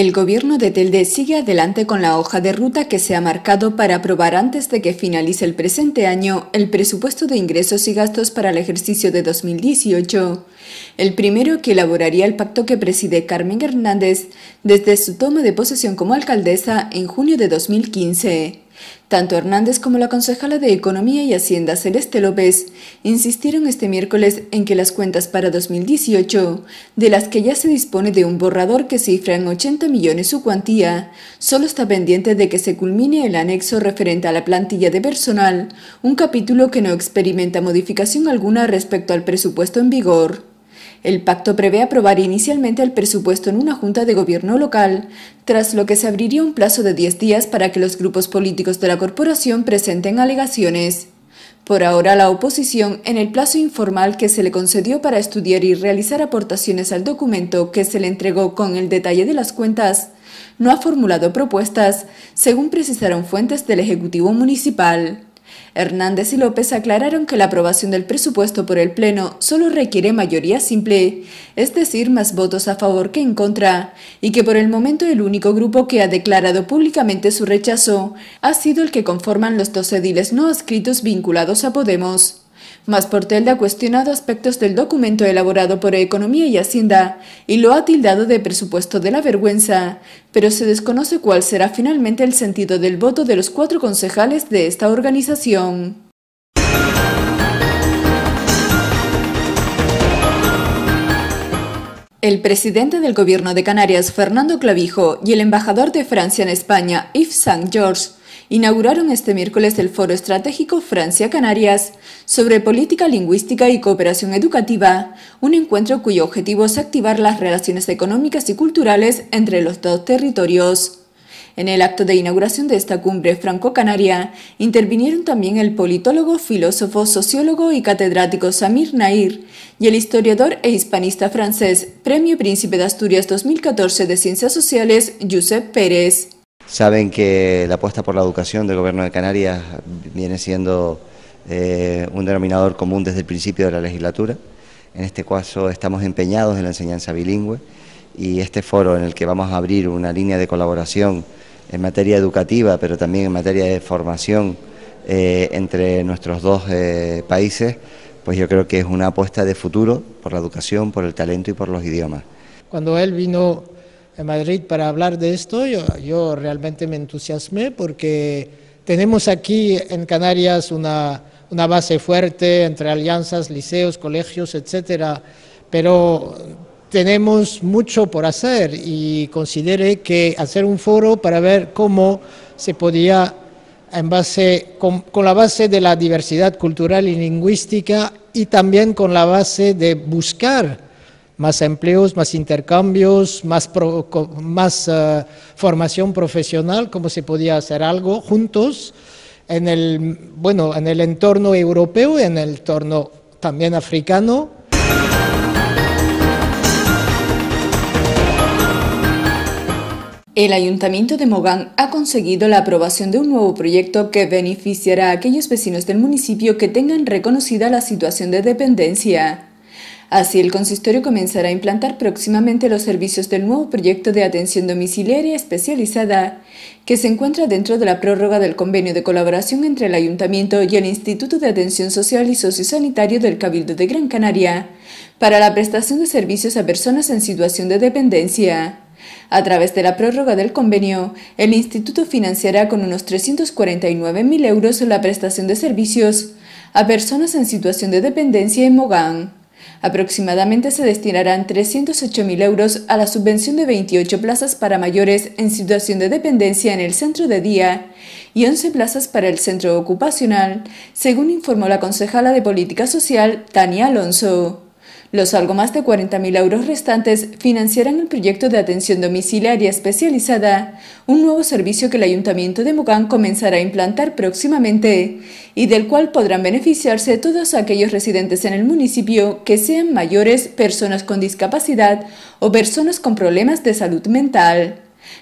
El gobierno de Telde sigue adelante con la hoja de ruta que se ha marcado para aprobar antes de que finalice el presente año el presupuesto de ingresos y gastos para el ejercicio de 2018. El primero que elaboraría el pacto que preside Carmen Hernández desde su toma de posesión como alcaldesa en junio de 2015. Tanto Hernández como la concejala de Economía y Hacienda Celeste López insistieron este miércoles en que las cuentas para 2018, de las que ya se dispone de un borrador que cifra en 80 millones su cuantía, solo está pendiente de que se culmine el anexo referente a la plantilla de personal, un capítulo que no experimenta modificación alguna respecto al presupuesto en vigor. El pacto prevé aprobar inicialmente el presupuesto en una junta de gobierno local, tras lo que se abriría un plazo de 10 días para que los grupos políticos de la corporación presenten alegaciones. Por ahora, la oposición, en el plazo informal que se le concedió para estudiar y realizar aportaciones al documento que se le entregó con el detalle de las cuentas, no ha formulado propuestas, según precisaron fuentes del Ejecutivo Municipal. Hernández y López aclararon que la aprobación del presupuesto por el Pleno solo requiere mayoría simple, es decir, más votos a favor que en contra, y que por el momento el único grupo que ha declarado públicamente su rechazo ha sido el que conforman los dos ediles no adscritos vinculados a Podemos más telde ha cuestionado aspectos del documento elaborado por Economía y Hacienda y lo ha tildado de presupuesto de la vergüenza, pero se desconoce cuál será finalmente el sentido del voto de los cuatro concejales de esta organización. El presidente del gobierno de Canarias, Fernando Clavijo, y el embajador de Francia en España, Yves Saint-Georges, inauguraron este miércoles el Foro Estratégico Francia-Canarias sobre política lingüística y cooperación educativa, un encuentro cuyo objetivo es activar las relaciones económicas y culturales entre los dos territorios. En el acto de inauguración de esta cumbre franco-canaria intervinieron también el politólogo, filósofo, sociólogo y catedrático Samir Nair y el historiador e hispanista francés, Premio Príncipe de Asturias 2014 de Ciencias Sociales, Josep Pérez. Saben que la apuesta por la educación del Gobierno de Canarias viene siendo eh, un denominador común desde el principio de la legislatura. En este caso estamos empeñados en la enseñanza bilingüe y este foro en el que vamos a abrir una línea de colaboración en materia educativa, pero también en materia de formación eh, entre nuestros dos eh, países, pues yo creo que es una apuesta de futuro por la educación, por el talento y por los idiomas. Cuando él vino en Madrid para hablar de esto, yo, yo realmente me entusiasmé porque tenemos aquí en Canarias una, base fuerte entre alianzas, liceos, colegios, etcétera, pero tenemos mucho por hacer y consideré que hacer un foro para ver cómo se podía, en base, con, con, la base de la diversidad cultural y lingüística y también con la base de buscar más empleos, más intercambios, más, más eh, formación profesional, cómo se podía hacer algo juntos en el, bueno, en el entorno europeo y en el entorno también africano. El Ayuntamiento de Mogán ha conseguido la aprobación de un nuevo proyecto que beneficiará a aquellos vecinos del municipio que tengan reconocida la situación de dependencia. Así, el consistorio comenzará a implantar próximamente los servicios del nuevo proyecto de atención domiciliaria especializada, que se encuentra dentro de la prórroga del convenio de colaboración entre el Ayuntamiento y el Instituto de Atención Social y Sociosanitario del Cabildo de Gran Canaria, para la prestación de servicios a personas en situación de dependencia. A través de la prórroga del convenio, el Instituto financiará con unos 349.000 euros la prestación de servicios a personas en situación de dependencia en Mogán. Aproximadamente se destinarán 308.000 euros a la subvención de 28 plazas para mayores en situación de dependencia en el centro de día y 11 plazas para el centro ocupacional, según informó la concejala de Política Social, Tania Alonso. Los algo más de 40.000 euros restantes financiarán el proyecto de atención domiciliaria especializada, un nuevo servicio que el Ayuntamiento de Mugán comenzará a implantar próximamente y del cual podrán beneficiarse todos aquellos residentes en el municipio que sean mayores, personas con discapacidad o personas con problemas de salud mental.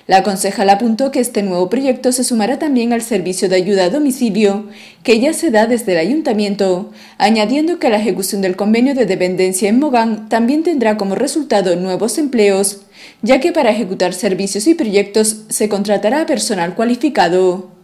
La concejal apuntó que este nuevo proyecto se sumará también al servicio de ayuda a domicilio que ya se da desde el ayuntamiento, añadiendo que la ejecución del convenio de dependencia en Mogán también tendrá como resultado nuevos empleos, ya que para ejecutar servicios y proyectos se contratará a personal cualificado.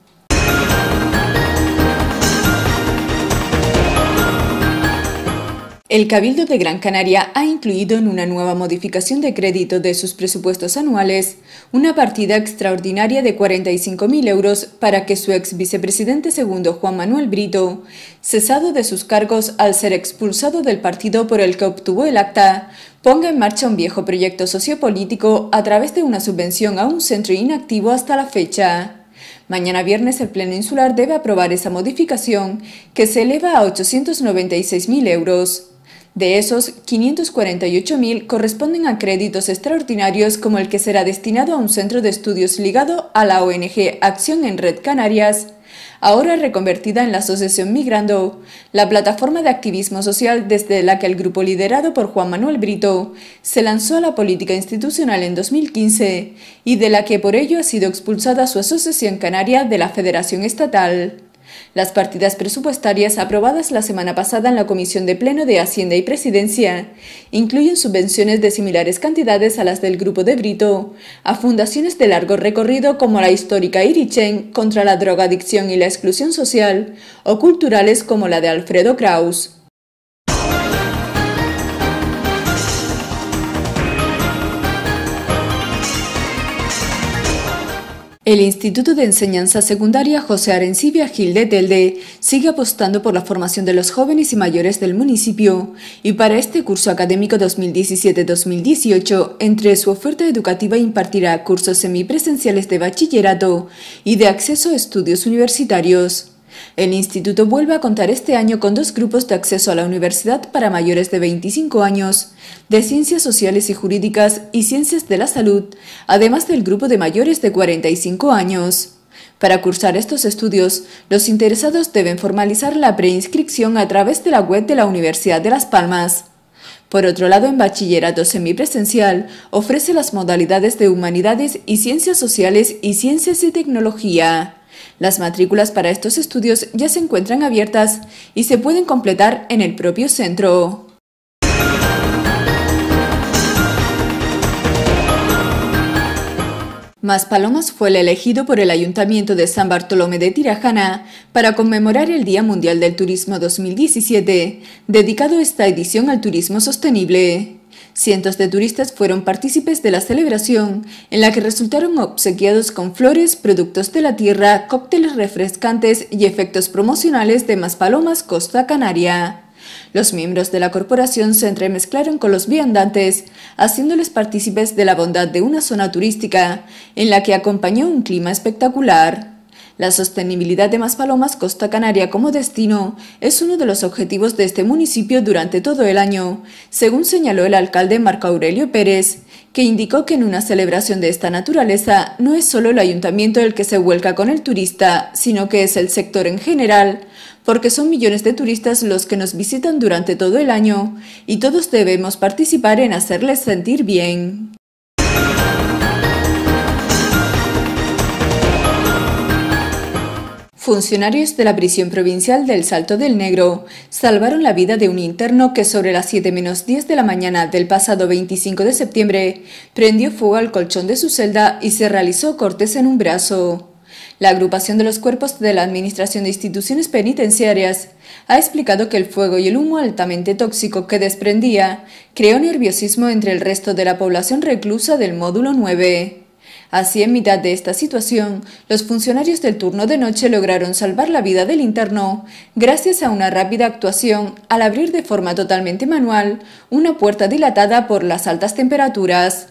El Cabildo de Gran Canaria ha incluido en una nueva modificación de crédito de sus presupuestos anuales una partida extraordinaria de 45.000 euros para que su ex vicepresidente segundo Juan Manuel Brito, cesado de sus cargos al ser expulsado del partido por el que obtuvo el acta, ponga en marcha un viejo proyecto sociopolítico a través de una subvención a un centro inactivo hasta la fecha. Mañana viernes el Pleno Insular debe aprobar esa modificación, que se eleva a 896.000 euros. De esos, 548.000 corresponden a créditos extraordinarios como el que será destinado a un centro de estudios ligado a la ONG Acción en Red Canarias, ahora reconvertida en la Asociación Migrando, la plataforma de activismo social desde la que el grupo liderado por Juan Manuel Brito se lanzó a la política institucional en 2015 y de la que por ello ha sido expulsada su asociación canaria de la Federación Estatal. Las partidas presupuestarias aprobadas la semana pasada en la Comisión de Pleno de Hacienda y Presidencia incluyen subvenciones de similares cantidades a las del Grupo de Brito, a fundaciones de largo recorrido como la histórica Irichen contra la drogadicción y la exclusión social, o culturales como la de Alfredo Kraus. El Instituto de Enseñanza Secundaria José Arencibia Gil de Telde sigue apostando por la formación de los jóvenes y mayores del municipio y para este curso académico 2017-2018, entre su oferta educativa impartirá cursos semipresenciales de bachillerato y de acceso a estudios universitarios. El instituto vuelve a contar este año con dos grupos de acceso a la universidad para mayores de 25 años, de Ciencias Sociales y Jurídicas y Ciencias de la Salud, además del grupo de mayores de 45 años. Para cursar estos estudios, los interesados deben formalizar la preinscripción a través de la web de la Universidad de Las Palmas. Por otro lado, en bachillerato semipresencial ofrece las modalidades de Humanidades y Ciencias Sociales y Ciencias y Tecnología. Las matrículas para estos estudios ya se encuentran abiertas y se pueden completar en el propio centro. Más Palomas fue el elegido por el Ayuntamiento de San Bartolomé de Tirajana para conmemorar el Día Mundial del Turismo 2017, dedicado esta edición al turismo sostenible. Cientos de turistas fueron partícipes de la celebración, en la que resultaron obsequiados con flores, productos de la tierra, cócteles refrescantes y efectos promocionales de Más Palomas Costa Canaria. Los miembros de la corporación se entremezclaron con los viandantes, haciéndoles partícipes de la bondad de una zona turística, en la que acompañó un clima espectacular. La sostenibilidad de Más Palomas Costa Canaria como destino es uno de los objetivos de este municipio durante todo el año, según señaló el alcalde Marco Aurelio Pérez, que indicó que en una celebración de esta naturaleza no es solo el ayuntamiento el que se vuelca con el turista, sino que es el sector en general, porque son millones de turistas los que nos visitan durante todo el año y todos debemos participar en hacerles sentir bien. Funcionarios de la prisión provincial del Salto del Negro salvaron la vida de un interno que sobre las 7 menos 10 de la mañana del pasado 25 de septiembre prendió fuego al colchón de su celda y se realizó cortes en un brazo. La agrupación de los cuerpos de la Administración de Instituciones Penitenciarias ha explicado que el fuego y el humo altamente tóxico que desprendía creó nerviosismo entre el resto de la población reclusa del módulo 9. Así, en mitad de esta situación, los funcionarios del turno de noche lograron salvar la vida del interno gracias a una rápida actuación al abrir de forma totalmente manual una puerta dilatada por las altas temperaturas.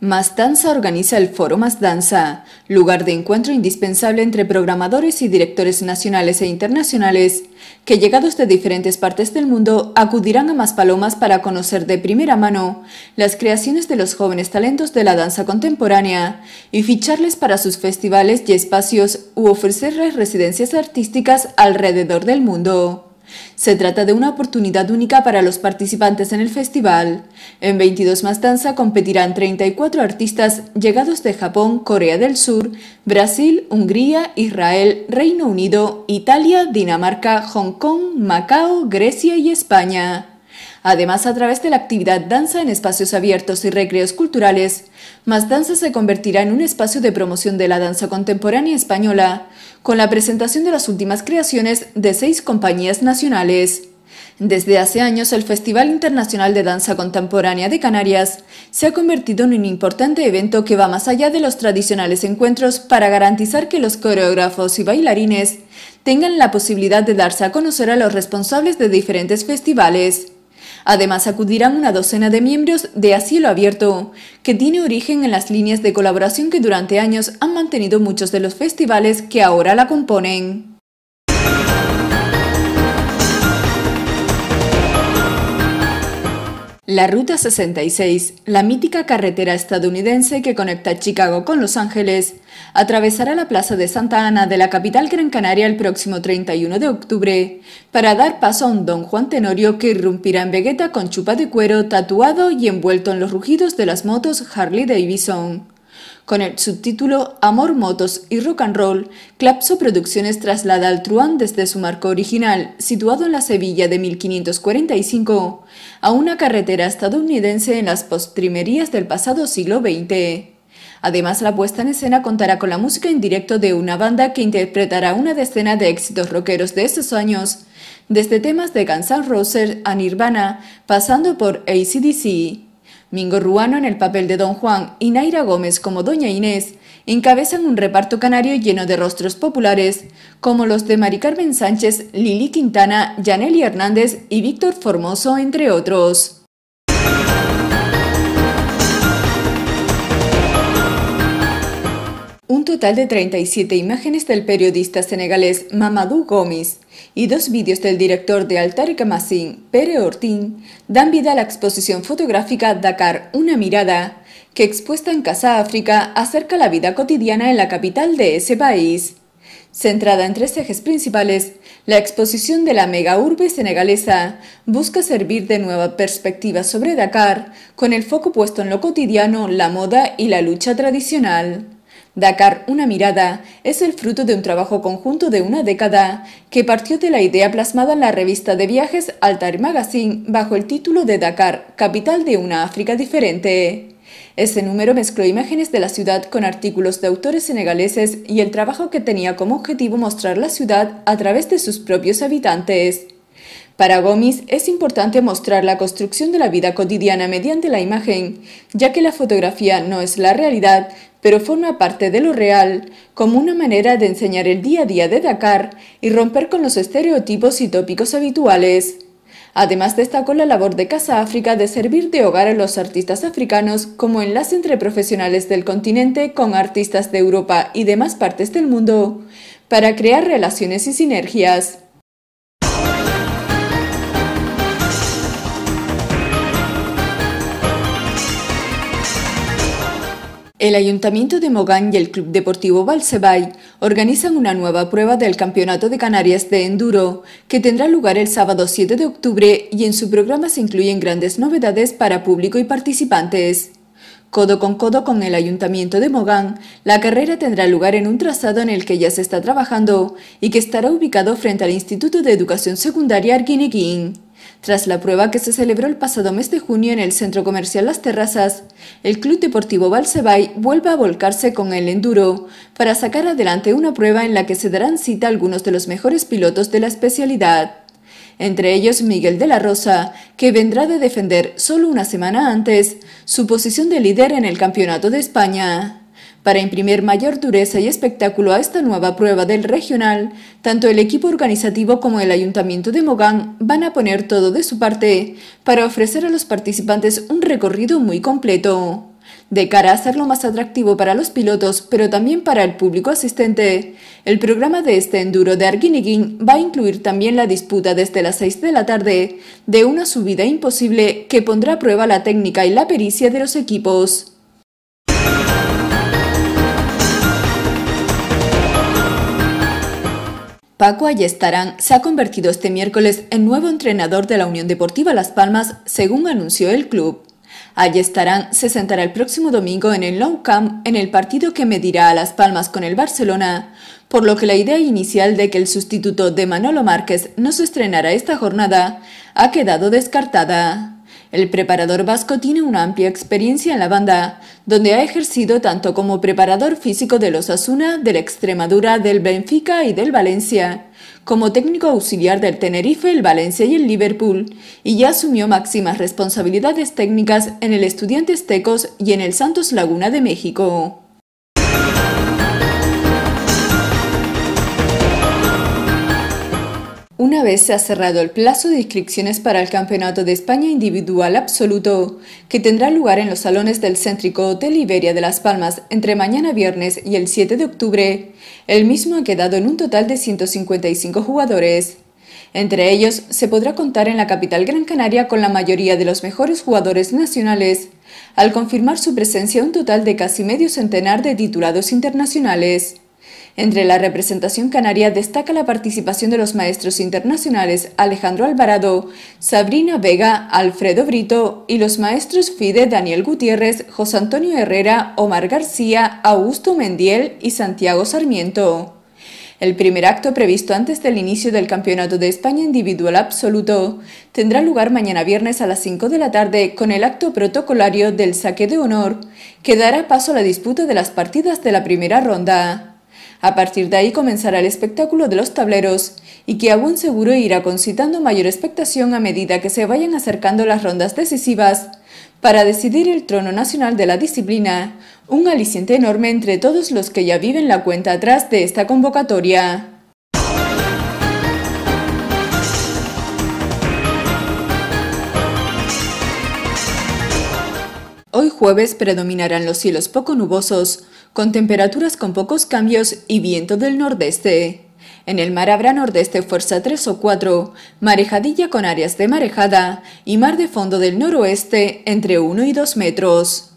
Más Danza organiza el foro Más Danza, lugar de encuentro indispensable entre programadores y directores nacionales e internacionales, que llegados de diferentes partes del mundo acudirán a Maspalomas para conocer de primera mano las creaciones de los jóvenes talentos de la danza contemporánea y ficharles para sus festivales y espacios u ofrecerles residencias artísticas alrededor del mundo. Se trata de una oportunidad única para los participantes en el festival. En 22 más danza competirán 34 artistas llegados de Japón, Corea del Sur, Brasil, Hungría, Israel, Reino Unido, Italia, Dinamarca, Hong Kong, Macao, Grecia y España. Además, a través de la actividad Danza en espacios abiertos y recreos culturales, Más Danza se convertirá en un espacio de promoción de la danza contemporánea española, con la presentación de las últimas creaciones de seis compañías nacionales. Desde hace años, el Festival Internacional de Danza Contemporánea de Canarias se ha convertido en un importante evento que va más allá de los tradicionales encuentros para garantizar que los coreógrafos y bailarines tengan la posibilidad de darse a conocer a los responsables de diferentes festivales. Además, acudirán una docena de miembros de Asilo Abierto, que tiene origen en las líneas de colaboración que durante años han mantenido muchos de los festivales que ahora la componen. La Ruta 66, la mítica carretera estadounidense que conecta Chicago con Los Ángeles, atravesará la Plaza de Santa Ana de la capital Gran Canaria el próximo 31 de octubre para dar paso a un don Juan Tenorio que irrumpirá en Vegeta con chupa de cuero, tatuado y envuelto en los rugidos de las motos Harley Davidson. Con el subtítulo Amor, Motos y Rock and Roll, Clapso Producciones traslada al Truán desde su marco original, situado en la Sevilla de 1545, a una carretera estadounidense en las postrimerías del pasado siglo XX. Además, la puesta en escena contará con la música en directo de una banda que interpretará una decena de éxitos rockeros de esos años, desde temas de Guns N' Roses a Nirvana, pasando por ACDC. Mingo Ruano en el papel de Don Juan y Naira Gómez como Doña Inés encabezan un reparto canario lleno de rostros populares, como los de Mari Carmen Sánchez, Lili Quintana, Yaneli Hernández y Víctor Formoso, entre otros. total de 37 imágenes del periodista senegalés Mamadou Gomis y dos vídeos del director de y Camasín, Pere Ortín, dan vida a la exposición fotográfica Dakar, una mirada, que expuesta en Casa África acerca la vida cotidiana en la capital de ese país. Centrada en tres ejes principales, la exposición de la mega urbe senegalesa busca servir de nueva perspectiva sobre Dakar, con el foco puesto en lo cotidiano, la moda y la lucha tradicional. Dakar, una mirada, es el fruto de un trabajo conjunto de una década que partió de la idea plasmada en la revista de viajes Altar Magazine bajo el título de Dakar, capital de una África diferente. Ese número mezcló imágenes de la ciudad con artículos de autores senegaleses y el trabajo que tenía como objetivo mostrar la ciudad a través de sus propios habitantes. Para Gomis es importante mostrar la construcción de la vida cotidiana mediante la imagen, ya que la fotografía no es la realidad, pero forma parte de lo real como una manera de enseñar el día a día de Dakar y romper con los estereotipos y tópicos habituales. Además destacó la labor de Casa África de servir de hogar a los artistas africanos como enlace entre profesionales del continente con artistas de Europa y demás partes del mundo, para crear relaciones y sinergias. El Ayuntamiento de Mogán y el Club Deportivo Balsebay organizan una nueva prueba del Campeonato de Canarias de Enduro, que tendrá lugar el sábado 7 de octubre y en su programa se incluyen grandes novedades para público y participantes. Codo con codo con el Ayuntamiento de Mogán, la carrera tendrá lugar en un trazado en el que ya se está trabajando y que estará ubicado frente al Instituto de Educación Secundaria Arguineguín. Tras la prueba que se celebró el pasado mes de junio en el centro comercial Las Terrazas, el Club Deportivo Valsebay vuelve a volcarse con el enduro para sacar adelante una prueba en la que se darán cita algunos de los mejores pilotos de la especialidad. Entre ellos Miguel de la Rosa, que vendrá de defender solo una semana antes su posición de líder en el Campeonato de España. Para imprimir mayor dureza y espectáculo a esta nueva prueba del regional, tanto el equipo organizativo como el Ayuntamiento de Mogán van a poner todo de su parte para ofrecer a los participantes un recorrido muy completo. De cara a hacerlo más atractivo para los pilotos, pero también para el público asistente, el programa de este enduro de Arguineguín va a incluir también la disputa desde las 6 de la tarde de una subida imposible que pondrá a prueba la técnica y la pericia de los equipos. Paco Ayestarán se ha convertido este miércoles en nuevo entrenador de la Unión Deportiva Las Palmas, según anunció el club. Ayestarán se sentará el próximo domingo en el Low Camp en el partido que medirá a Las Palmas con el Barcelona, por lo que la idea inicial de que el sustituto de Manolo Márquez no se estrenará esta jornada ha quedado descartada. El preparador vasco tiene una amplia experiencia en la banda, donde ha ejercido tanto como preparador físico del Osasuna, del Extremadura, del Benfica y del Valencia, como técnico auxiliar del Tenerife, el Valencia y el Liverpool, y ya asumió máximas responsabilidades técnicas en el Estudiantes Tecos y en el Santos Laguna de México. Una vez se ha cerrado el plazo de inscripciones para el Campeonato de España Individual Absoluto, que tendrá lugar en los salones del céntrico Hotel Iberia de Las Palmas entre mañana viernes y el 7 de octubre, el mismo ha quedado en un total de 155 jugadores. Entre ellos, se podrá contar en la capital Gran Canaria con la mayoría de los mejores jugadores nacionales, al confirmar su presencia un total de casi medio centenar de titulados internacionales. Entre la representación canaria destaca la participación de los maestros internacionales Alejandro Alvarado, Sabrina Vega, Alfredo Brito y los maestros FIDE Daniel Gutiérrez, José Antonio Herrera, Omar García, Augusto Mendiel y Santiago Sarmiento. El primer acto previsto antes del inicio del Campeonato de España Individual Absoluto tendrá lugar mañana viernes a las 5 de la tarde con el acto protocolario del saque de honor, que dará paso a la disputa de las partidas de la primera ronda. A partir de ahí comenzará el espectáculo de los tableros y que aún seguro irá concitando mayor expectación a medida que se vayan acercando las rondas decisivas para decidir el trono nacional de la disciplina, un aliciente enorme entre todos los que ya viven la cuenta atrás de esta convocatoria. Hoy jueves predominarán los cielos poco nubosos, con temperaturas con pocos cambios y viento del nordeste. En el mar habrá nordeste fuerza 3 o 4, marejadilla con áreas de marejada y mar de fondo del noroeste entre 1 y 2 metros.